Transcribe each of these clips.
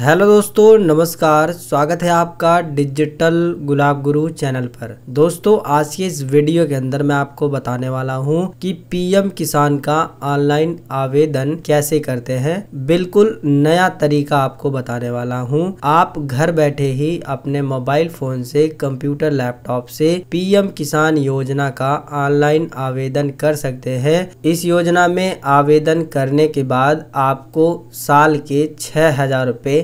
hello दोस्तों नमस्कार स्वागत है आपका डिजिटल गुलाब गुरु चैनल पर दोस्तों आज के इस वीडियो के अंदर मैं आपको बताने वाला हूं कि पीएम किसान का ऑनलाइन आवेदन कैसे करते हैं बिल्कुल नया तरीका आपको बताने वाला हूं आप घर बैठे ही अपने मोबाइल फोन से कंप्यूटर लैपटॉप से पीएम किसान योजना का ऑनलाइन आवेदन कर सकते हैं इस योजना में आवेदन करने के बाद आपको साल के छह हजार रूपए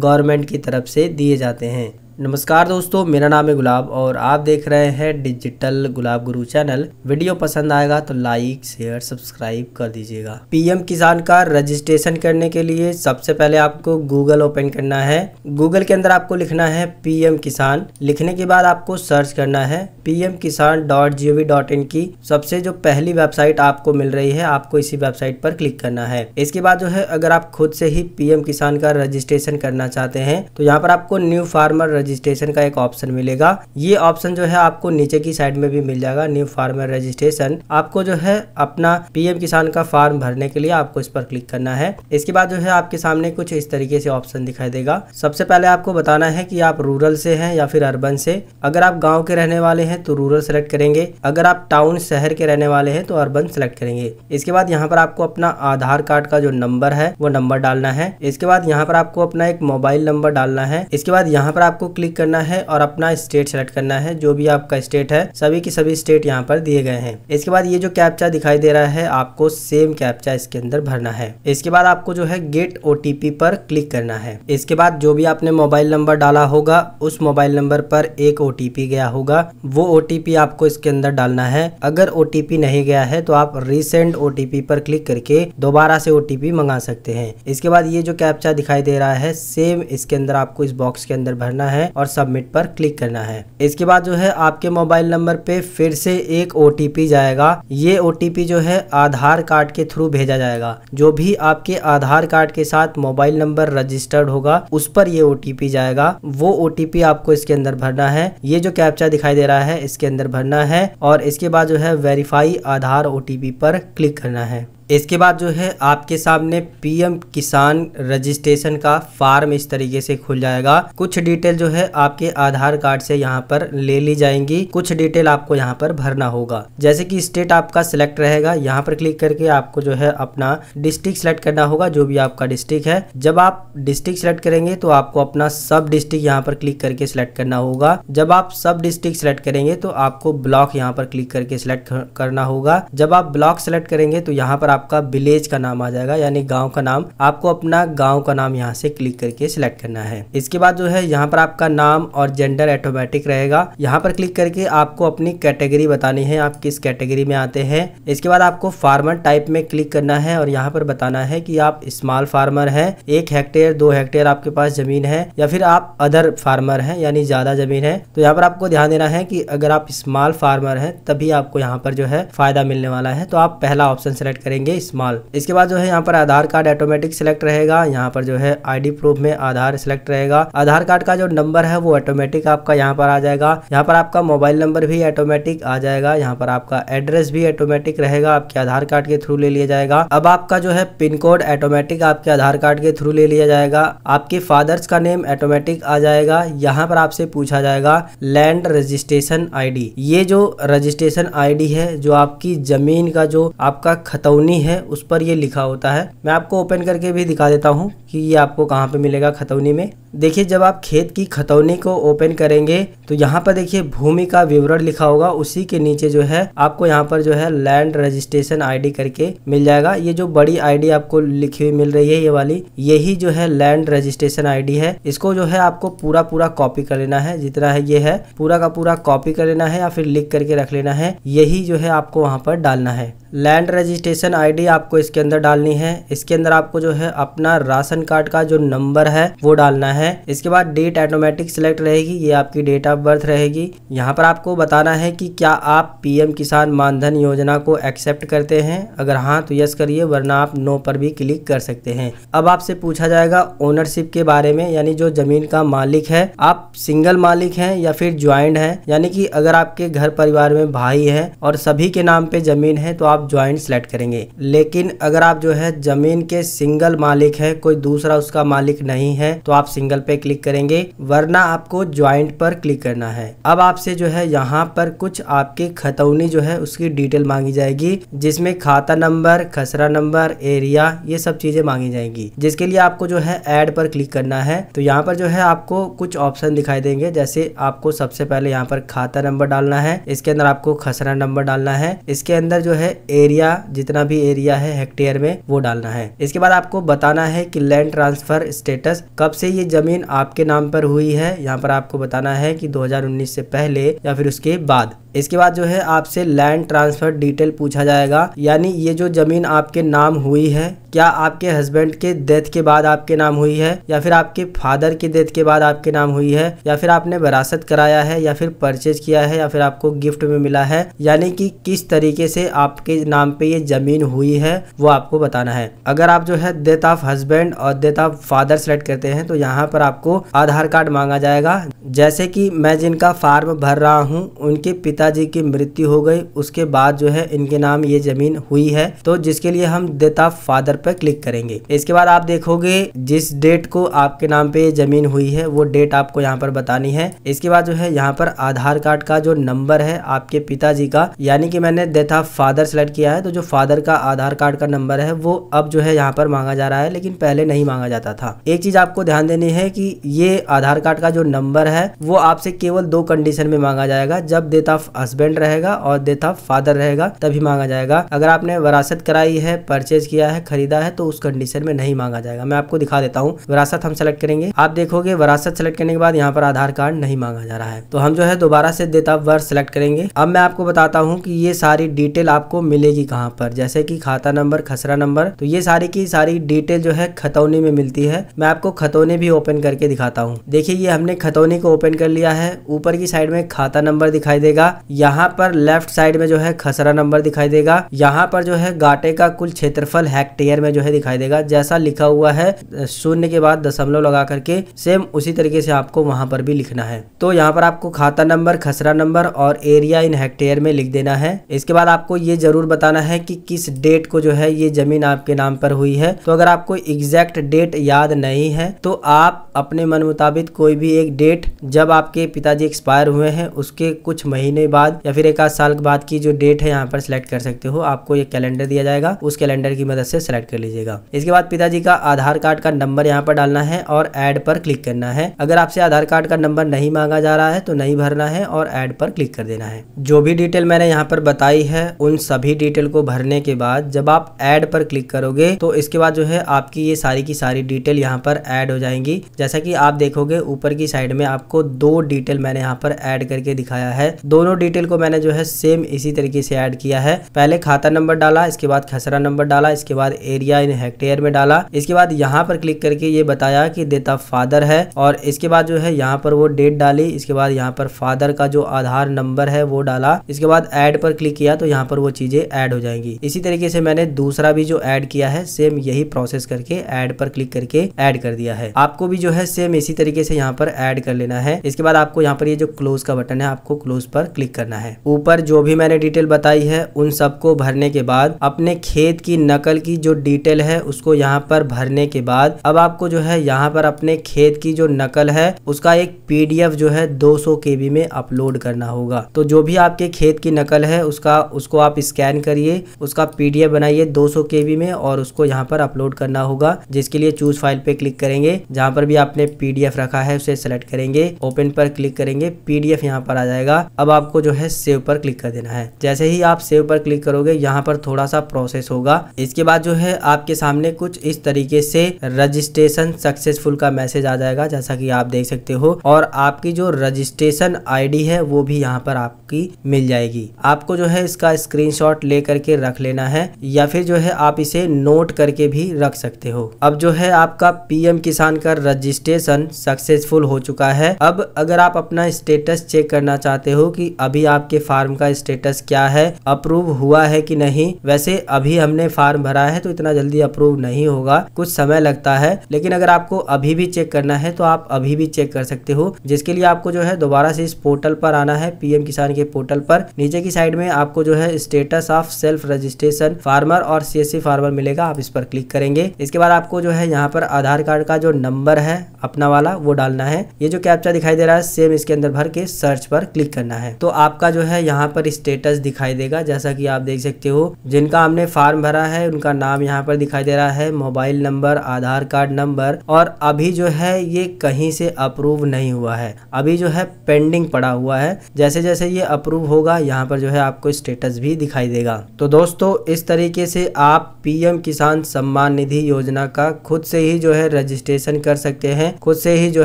गवर्नमेंट की तरफ से दिए जाते हैं नमस्कार दोस्तों मेरा नाम है गुलाब और आप देख रहे हैं डिजिटल गुलाब गुरु चैनल वीडियो पसंद आएगा तो लाइक शेयर सब्सक्राइब कर दीजिएगा पीएम किसान का रजिस्ट्रेशन करने के लिए सबसे पहले आपको गूगल ओपन करना है गूगल के अंदर आपको लिखना है पीएम किसान लिखने के बाद आपको सर्च करना है PM Kisan dot G O V dot in की सबसे जो पहली वेबसाइट आपको मिल रही है आपको इसी वेबसाइट पर क्लिक करना है इसके बाद जो है अगर आप खुद से ही पीएम किसान का रजिस्ट्रेशन करना चाहते हैं तो यहाँ पर आपको न्यू फार्मर रजिस्ट्रेशन का एक ऑप्शन मिलेगा ये ऑप्शन जो है आपको नीचे की साइड में भी मिल जाएगा न्यू फार्मर रजिस्ट्रेशन आपको जो है अपना पीएम किसान का फॉर्म भरने के लिए आपको इस पर क्लिक करना है इसके बाद जो है आपके सामने कुछ इस तरीके से ऑप्शन दिखाई देगा सबसे पहले आपको बताना है की आप रूरल से है या फिर अर्बन से अगर आप गाँव के रहने वाले हैं तो रूरल सेलेक्ट करेंगे अगर आप टाउन शहर के रहने वाले हैं तो अर्बन सेलेक्ट करेंगे इसके बाद यहाँ पर आपको अपना आधार कार्ड का जो नंबर है वो नंबर डालना है इसके बाद यहाँ पर आपको अपना एक मोबाइल नंबर डालना है इसके बाद यहाँ पर आपको क्लिक करना है और अपना स्टेट सेलेक्ट करना है जो भी आपका स्टेट है सभी की सभी स्टेट यहाँ पर दिए गए हैं इसके बाद ये जो कैप्चा दिखाई दे रहा है आपको सेम कैप्चा इसके अंदर भरना है इसके बाद आपको जो है गेट ओ पर क्लिक करना है इसके बाद जो भी आपने मोबाइल नंबर डाला होगा उस मोबाइल नंबर पर एक ओ गया होगा वो ओ आपको इसके अंदर डालना है अगर ओ नहीं गया है तो आप रिसेंट ओ पर क्लिक करके दोबारा से ओ मंगा सकते हैं इसके बाद ये जो कैप्चा दिखाई दे रहा है सेम इसके अंदर आपको इस बॉक्स के अंदर भरना है है और सबमिट पर क्लिक करना है इसके बाद जो है आपके मोबाइल नंबर पे फिर से एक ओ जाएगा ये ओ जो है आधार कार्ड के थ्रू भेजा जाएगा जो भी आपके आधार कार्ड के साथ मोबाइल नंबर रजिस्टर्ड होगा उस पर ये ओ जाएगा वो ओ आपको इसके अंदर भरना है ये जो कैप्चा दिखाई दे रहा है इसके अंदर भरना है और इसके बाद जो है वेरीफाई आधार ओ पर क्लिक करना है इसके बाद जो है आपके सामने पीएम किसान रजिस्ट्रेशन का फार्म इस तरीके से खुल जाएगा कुछ डिटेल जो है आपके आधार कार्ड से यहाँ पर ले ली जाएंगी कुछ डिटेल आपको यहाँ पर भरना होगा जैसे कि स्टेट आपका सिलेक्ट रहेगा यहाँ पर क्लिक करके आपको जो है अपना डिस्ट्रिक्ट सिलेक्ट करना होगा जो भी आपका डिस्ट्रिक्ट है जब आप डिस्ट्रिक्ट सिलेक्ट करेंगे तो आपको अपना सब डिस्ट्रिक्ट यहाँ पर क्लिक करके सिलेक्ट करना होगा जब आप सब डिस्ट्रिक्ट सेलेक्ट करेंगे तो आपको ब्लॉक यहाँ पर क्लिक करके सिलेक्ट करना होगा जब आप ब्लॉक सेलेक्ट करेंगे तो यहाँ पर आप आपका विलेज का नाम आ जाएगा यानी गाँव का नाम आपको अपना गाँव का नाम यहाँ से क्लिक करके सिलेक्ट करना है इसके बाद जो है यहाँ पर आपका नाम और जेंडर ऑटोमेटिक रहेगा यहाँ पर क्लिक करके आपको अपनी कैटेगरी बतानी है आप किस कैटेगरी में आते हैं इसके बाद आपको फार्मर टाइप में क्लिक करना है और यहाँ पर बताना है की आप स्मॉल फार्मर है एक हेक्टेयर दो हेक्टेयर आपके पास जमीन है या फिर आप अदर फार्मर है यानी ज्यादा जमीन है तो यहाँ पर आपको ध्यान देना है की अगर आप स्मॉल फार्मर है तभी आपको यहाँ पर जो है फायदा मिलने वाला है तो आप पहला ऑप्शन सेलेक्ट करेंगे करेंगे स्मॉल इसके बाद जो है यहाँ पर आधार कार्ड ऑटोमेटिक सिलेक्ट रहेगा यहाँ पर जो है आईडी प्रूफ में आधार सिलेक्ट रहेगा आधार कार्ड का जो नंबर है वो ऑटोमेटिक आपका यहाँ पर आ जाएगा यहाँ पर आपका मोबाइल नंबर भी ऑटोमेटिक आ जाएगा यहाँ पर आपका एड्रेस भी ऑटोमेटिक रहेगा आपके आधार कार्ड के थ्रू ले लिया जाएगा अब आपका जो है पिन कोड ऑटोमेटिक आपके आधार कार्ड के थ्रू ले लिया जाएगा आपके फादर्स का नेम ऑटोमेटिक आ जाएगा यहाँ पर आपसे पूछा जाएगा लैंड रजिस्ट्रेशन आई ये जो रजिस्ट्रेशन आई है जो आपकी जमीन का जो आपका खतौनी खतौनी है उस पर ये लिखा होता है मैं आपको ओपन करके भी दिखा देता हूँ कि ये आपको कहाँ पे मिलेगा खतौनी में देखिए जब आप खेत की खतौनी को ओपन करेंगे तो यहाँ पर देखिए भूमि का विवरण लिखा होगा उसी के नीचे जो है आपको यहाँ पर जो है लैंड रजिस्ट्रेशन आईडी करके मिल जाएगा ये जो बड़ी आईडी आपको लिखी हुई मिल रही है ये वाली यही जो है लैंड रजिस्ट्रेशन आईडी है इसको जो है आपको पूरा पूरा कॉपी कर लेना है जितना है ये है पूरा का पूरा कॉपी कर लेना है या फिर लिख करके रख लेना है यही जो है आपको वहाँ पर डालना है लैंड रजिस्ट्रेशन आईडी आपको इसके अंदर डालनी है इसके अंदर आपको जो है अपना राशन कार्ड का जो नंबर है वो डालना है है इसके बाद डेट ऑटोमेटिक सिलेक्ट रहेगी ये आपकी डेट ऑफ बर्थ रहेगी यहाँ पर आपको बताना है कि क्या आप पीएम किसान मानधन योजना को एक्सेप्ट करते हैं अगर हाँ तो यस करिए वरना आप नो पर भी क्लिक कर सकते हैं अब आपसे पूछा जाएगा ओनरशिप के बारे में यानी जो जमीन का मालिक है आप सिंगल मालिक है या फिर ज्वाइंट है यानी की अगर आपके घर परिवार में भाई है और सभी के नाम पे जमीन है तो आप ज्वाइंट सेलेक्ट करेंगे लेकिन अगर आप जो है जमीन के सिंगल मालिक है कोई दूसरा उसका मालिक नहीं है तो आप सिंगल एंगल पे क्लिक करेंगे वरना आपको ज्वाइंट पर क्लिक करना है अब आपसे जो है यहाँ पर कुछ आपके खतौनी जो है उसकी डिटेल मांगी जाएगी जिसमें खाता नंबर खसरा नंबर एरिया ये सब चीजें मांगी जाएंगी जिसके लिए आपको जो है एड पर क्लिक करना है तो यहाँ पर जो है आपको कुछ ऑप्शन दिखाई देंगे जैसे आपको सबसे पहले यहाँ पर खाता नंबर डालना है इसके अंदर आपको खसरा नंबर डालना है इसके अंदर जो है एरिया जितना भी एरिया है हेक्टेयर में वो डालना है इसके बाद आपको बताना है कि लैंड ट्रांसफर स्टेटस कब से ये ज़मीन आपके नाम पर हुई है यहाँ पर आपको बताना है कि 2019 से पहले या फिर उसके बाद इसके बाद जो है आपसे लैंड ट्रांसफर डिटेल पूछा जाएगा यानी ये जो ज़मीन आपके नाम हुई है क्या आपके हस्बैंड के डेथ के बाद आपके नाम हुई है या फिर आपके फादर के डेथ के बाद आपके नाम हुई है या फिर आपने वरासत कराया है या फिर परचेज किया है या फिर आपको गिफ्ट में मिला है यानी कि किस तरीके से आपके नाम पे ये ज़मीन हुई है वो आपको बताना है अगर आप जो है डेथ ऑफ हस्बैंड और डेथ ऑफ फादर सेलेक्ट करते हैं तो यहाँ पर आपको आधार कार्ड मांगा जाएगा जैसे कि मैं जिनका फार्म भर रहा हूँ उनके पिता पिताजी की मृत्यु हो गई उसके बाद जो है इनके नाम ये जमीन हुई है तो जिसके लिए हम देता ऑफ फादर पर क्लिक करेंगे इसके बाद आप देखोगे जिस डेट को आपके नाम पे जमीन हुई है वो डेट आपको यहाँ पर बतानी है इसके बाद जो है यहाँ पर आधार कार्ड का जो नंबर है आपके पिताजी का यानी कि मैंने डेथ ऑफ फादर सेलेक्ट किया है तो जो फादर का आधार कार्ड का नंबर है वो अब जो है यहाँ पर मांगा जा रहा है लेकिन पहले नहीं मांगा जाता था एक चीज आपको ध्यान देनी है कि ये आधार कार्ड का जो नंबर है वो आपसे केवल दो कंडीशन में मांगा जाएगा जब डेथ ऑफ हस्बैंड रहेगा और डेथ ऑफ फादर रहेगा तभी मांगा जाएगा अगर आपने वरासत कराई है परचेज किया है खरीदा है तो उस कंडीशन में नहीं मांगा जाएगा मैं आपको दिखा देता हूँ वरासत हम सेलेक्ट करेंगे आप देखोगे वरासत सेलेक्ट करने के बाद यहाँ पर आधार कार्ड नहीं मांगा जा रहा है तो हम जो है दोबारा से डेट ऑफ बर्थ सेलेक्ट करेंगे अब मैं आपको बताता हूँ की ये सारी डिटेल आपको मिलेगी कहाँ पर जैसे की खाता नंबर खसरा नंबर तो ये सारी की सारी डिटेल जो है खतौनी में मिलती है मैं आपको खतौनी भी ओपन करके दिखाता हूँ देखिए ये हमने खतौनी को ओपन कर लिया है ऊपर की साइड में खाता नंबर दिखाई देगा यहाँ पर लेफ्ट साइड में जो है खसरा नंबर दिखाई देगा यहाँ पर जो है घाटे का कुल क्षेत्रफल हेक्टेयर में जो है दिखाई देगा जैसा लिखा हुआ है शून्य के बाद दशमलव लगा करके सेम उसी तरीके से आपको वहां पर भी लिखना है तो यहाँ पर आपको खाता नंबर खसरा नंबर और एरिया इन हेक्टेयर में लिख देना है इसके बाद आपको ये जरूर बताना है कि किस डेट को जो है ये जमीन आपके नाम पर हुई है तो अगर आपको एग्जैक्ट डेट याद नहीं है तो आप अपने मन मुताबिक कोई भी एक डेट जब आपके पिताजी एक्सपायर हुए हैं उसके कुछ महीने बाद या फिर एक आध साल के बाद की जो डेट है यहाँ पर सिलेक्ट कर सकते हो आपको ये कैलेंडर दिया जाएगा उस कैलेंडर की मदद से सिलेक्ट कर लीजिएगा इसके बाद पिताजी का आधार कार्ड का नंबर यहाँ पर डालना है और एड पर क्लिक करना है अगर आपसे आधार कार्ड का नंबर नहीं मांगा जा रहा है तो नहीं भरना है और एड पर क्लिक कर देना है जो भी डिटेल मैंने यहाँ पर बताई है उन सभी डिटेल को भरने के बाद जब आप एड पर क्लिक करोगे तो इसके बाद जो है आपकी ये सारी की सारी डिटेल यहाँ पर एड हो जाएंगी जैसा की आप देखोगे ऊपर की साइड में आपको दो डिटेल मैंने यहाँ पर एड करके दिखाया है दोनों डिटेल को मैंने जो है सेम इसी तरीके से ऐड किया है पहले खाता नंबर डाला इसके बाद खसरा नंबर डाला इसके बाद एरिया इन हेक्टेयर में डाला इसके बाद यहाँ पर क्लिक करके ये बताया कि देता फादर है और इसके बाद जो है यहाँ पर वो डेट डाली इसके बाद यहाँ पर फादर का जो आधार नंबर है वो डाला इसके बाद एड पर क्लिक किया तो यहाँ पर वो चीजें एड हो जाएंगी इसी तरीके से मैंने दूसरा भी जो एड किया है सेम यही प्रोसेस करके एड पर क्लिक करके एड कर दिया है आपको भी जो है सेम इसी तरीके से यहाँ पर एड कर लेना है इसके बाद आपको यहाँ पर ये जो क्लोज का बटन है आपको क्लोज पर क्लिक क्लिक करना है ऊपर जो भी मैंने डिटेल बताई है उन सबको भरने के बाद अपने खेत की नकल की जो डिटेल है उसको यहाँ पर भरने के बाद अब आपको जो है यहाँ पर अपने खेत की जो नकल है उसका एक पीडीएफ जो है 200 सौ में अपलोड करना होगा तो जो भी आपके खेत की नकल है उसका उसको आप स्कैन करिए उसका पीडीएफ बनाइए 200 सौ में और उसको यहाँ पर अपलोड करना होगा जिसके लिए चूज फाइल पे क्लिक करेंगे जहाँ पर भी आपने पीडीएफ रखा है उसे सेलेक्ट करेंगे ओपन पर क्लिक करेंगे पीडीएफ यहाँ पर आ जाएगा अब आपको आपको जो है सेव पर क्लिक कर देना है जैसे ही आप सेव पर क्लिक करोगे यहाँ पर थोड़ा सा प्रोसेस होगा इसके बाद जो है आपके सामने कुछ इस तरीके से रजिस्ट्रेशन सक्सेसफुल का मैसेज आ जाएगा जैसा कि आप देख सकते हो और आपकी जो रजिस्ट्रेशन आईडी है वो भी यहाँ पर आपकी मिल जाएगी आपको जो है इसका स्क्रीनशॉट ले करके रख लेना है या फिर जो है आप इसे नोट करके भी रख सकते हो अब जो है आपका पीएम किसान का रजिस्ट्रेशन सक्सेसफुल हो चुका है अब अगर आप अपना स्टेटस चेक करना चाहते हो कि अभी आपके फार्म का स्टेटस क्या है अप्रूव हुआ है कि नहीं वैसे अभी हमने फार्म भरा है तो इतना जल्दी अप्रूव नहीं होगा कुछ समय लगता है लेकिन अगर आपको अभी भी चेक करना है तो आप अभी भी चेक कर सकते हो जिसके लिए आपको जो है दोबारा से इस पोर्टल पर आना है पीएम किसान के पोर्टल पर नीचे की साइड में आपको जो है status of self registration farmer और सी फार्मर मिलेगा आप इस पर क्लिक करेंगे इसके बाद आपको जो है यहाँ पर आधार कार्ड का जो नंबर है अपना वाला वो डालना है ये जो कैप्चा दिखाई दे रहा है सेम इसके अंदर भर के सर्च पर क्लिक करना है तो आपका जो है यहाँ पर स्टेटस दिखाई देगा जैसा कि आप देख सकते हो जिनका हमने फॉर्म भरा है उनका नाम यहाँ पर दिखाई दे रहा है mobile number Aadhaar card number और अभी जो है ये कहीं से अप्रूव नहीं हुआ है अभी जो है पेंडिंग पड़ा हुआ है जैसे जैसे ये अप्रूव होगा यहाँ पर जो है आपको स्टेटस भी दिखाई देगा तो दोस्तों इस तरीके से आप पीएम किसान सम्मान निधि योजना का खुद से ही जो है रजिस्ट्रेशन कर सकते हैं खुद से ही जो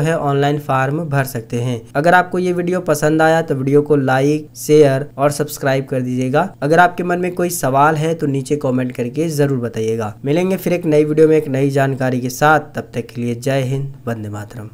है ऑनलाइन फार्म भर सकते हैं अगर आपको ये वीडियो पसंद आया तो वीडियो को लाइक लाइक शेयर और सब्सक्राइब कर दीजिएगा अगर आपके मन में कोई सवाल है तो नीचे कॉमेंट करके जरूर बताइएगा मिलेंगे फिर एक नई वीडियो में एक नई जानकारी के साथ तब तक के लिए जय हिंद वंदे मातरम